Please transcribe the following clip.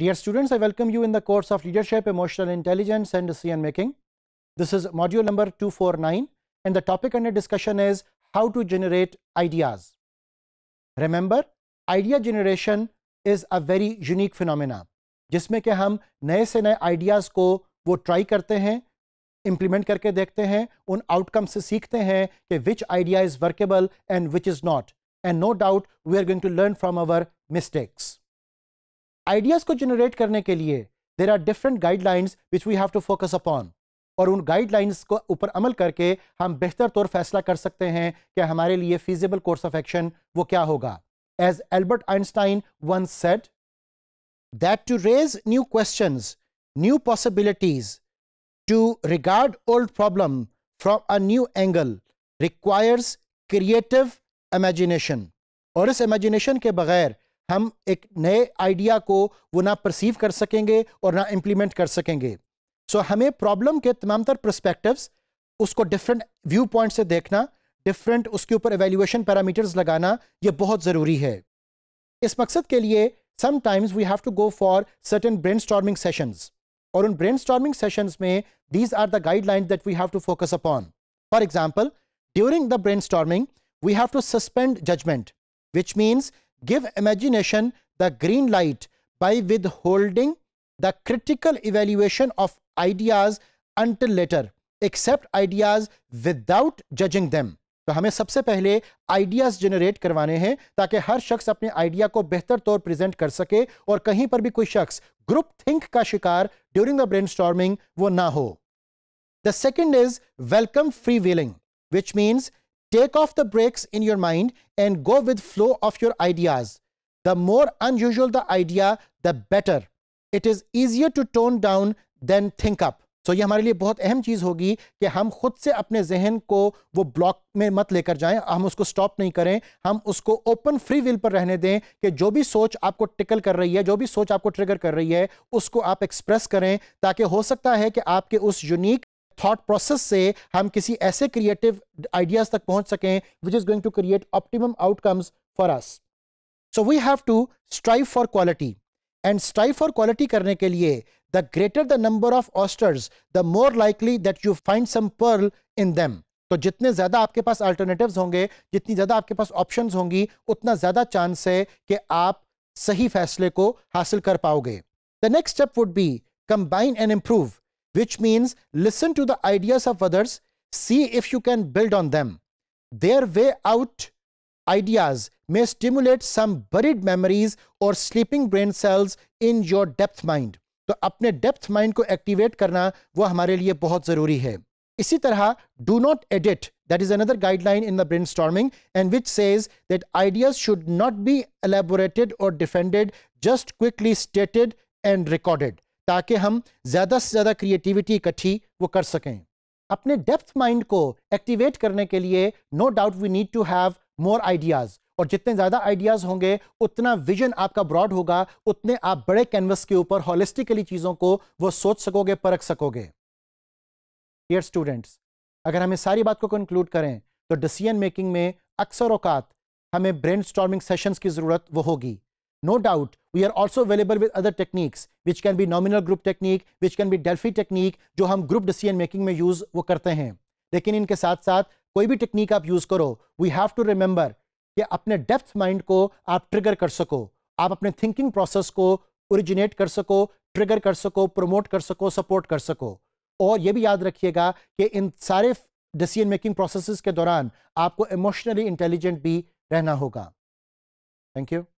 Dear students, I welcome you in the course of Leadership, Emotional Intelligence and Decision Making. This is module number 249 and the topic under discussion is how to generate ideas. Remember, idea generation is a very unique phenomena जिसमें कि हम नए से नए ideas को वो try करते हैं implement करके देखते हैं उन outcomes से सीखते हैं कि which idea is workable and which is not. And no doubt we are going to learn from our mistakes. Ideas को जनरेट करने के लिए there are different guidelines which we have to focus upon और उन guidelines को ऊपर अमल करके हम बेहतर तौर फैसला कर सकते हैं कि हमारे लिए फिजिबल कोर्स ऑफ एक्शन वो क्या होगा as Albert Einstein once said that to raise new question new possibilities to regard old problem from a new angle requires creative imagination और इस इमेजिनेशन के बगैर हम एक नए आइडिया को वो ना परसीव कर सकेंगे और ना इम्प्लीमेंट कर सकेंगे सो so, हमें प्रॉब्लम के तमाम तर प्रस्पेक्टिव्स उसको डिफरेंट व्यू पॉइंट से देखना डिफरेंट उसके ऊपर एवेल्यूएशन पैरामीटर्स लगाना ये बहुत ज़रूरी है इस मकसद के लिए sometimes we have to go for certain brainstorming sessions और उन ब्रेन स्टॉर्मिंग सेशनस में these are the guideline that we have to focus upon for example during the brainstorming we have to suspend judgment which means give imagination the green light by withholding the critical evaluation of ideas until later accept ideas without judging them तो हमें सबसे पहले ideas generate करवाने हैं ताकि हर शख्स अपने idea को बेहतर तौर प्रेजेंट कर सके और कहीं पर भी कोई शख्स ग्रुप थिंक का शिकार ड्यूरिंग द ब्रेन वो ना हो the second is welcome freewheeling which means Take off the brakes in your mind and go with flow of your ideas. The more unusual the idea, the better. It is easier to tone down than think up. तो so, ये हमारे लिए बहुत अहम चीज़ होगी कि हम खुद से अपने जहन को वो ब्लॉक में मत लेकर जाएं हम उसको स्टॉप नहीं करें हम उसको ओपन फ्री विल पर रहने दें कि जो भी सोच आपको टिकल कर रही है जो भी सोच आपको ट्रिगर कर रही है उसको आप एक्सप्रेस करें ताकि हो सकता है कि आपके उस यूनिक थॉट प्रोसेस से हम किसी ऐसे क्रिएटिव आइडियाज तक पहुंच सकें which is going to create optimum outcomes for us so we have to strive for quality and strive for quality करने के लिए the greater the number of oysters the more likely that you find some pearl in them तो जितने ज़्यादा आपके पास alternative होंगे जितनी ज़्यादा आपके पास ऑप्शन होंगी उतना ज़्यादा चांस है कि आप सही फैसले को हासिल कर पाओगे the next step would be combine and improve which means listen to the ideas of others, see if you can build on them. Their way out ideas may stimulate some buried memories or sleeping brain cells in your depth mind. So, apne depth mind ko activate karna, wo hamare liye bahut zaruri hai. Isi tarha, do not edit. That is another guideline in the brainstorming and which says that ideas should not be elaborated or defended, just quickly stated and recorded. ताकि हम ज़्यादा से ज़्यादा creativity इकट्ठी वो कर सकें अपने डेप्थ माइंड को एक्टिवेट करने के लिए no doubt we need to have more ideas और जितने ज़्यादा आइडियाज़ होंगे उतना विजन आपका ब्रॉड होगा उतने आप बड़े कैनवस के ऊपर होलिस्टिकली चीज़ों को वो सोच सकोगे परख सकोगे डियर स्टूडेंट्स अगर हम इस सारी बात को कंक्लूड करें तो डिसीजन मेकिंग में अक्सर औकात हमें ब्रेन सेशंस की ज़रूरत वो होगी No doubt, we are also available with other techniques, which can be nominal group technique, which can be Delphi technique, जो हम group decision making में use वो करते हैं लेकिन इनके साथ साथ कोई भी टेक्निक आप यूज़ करो वी हैव टू रिमेंबर कि अपने डेप्थ माइंड को आप ट्रिगर कर सको आप अपने थिंकिंग प्रोसेस को ओरिजिनेट कर सको ट्रिगर कर सको प्रमोट कर सको सपोर्ट कर सको और ये भी याद रखिएगा कि इन सारे डिसीजन मेकिंग प्रोसेसेस के दौरान आपको इमोशनली इंटेलिजेंट भी रहना होगा थैंक यू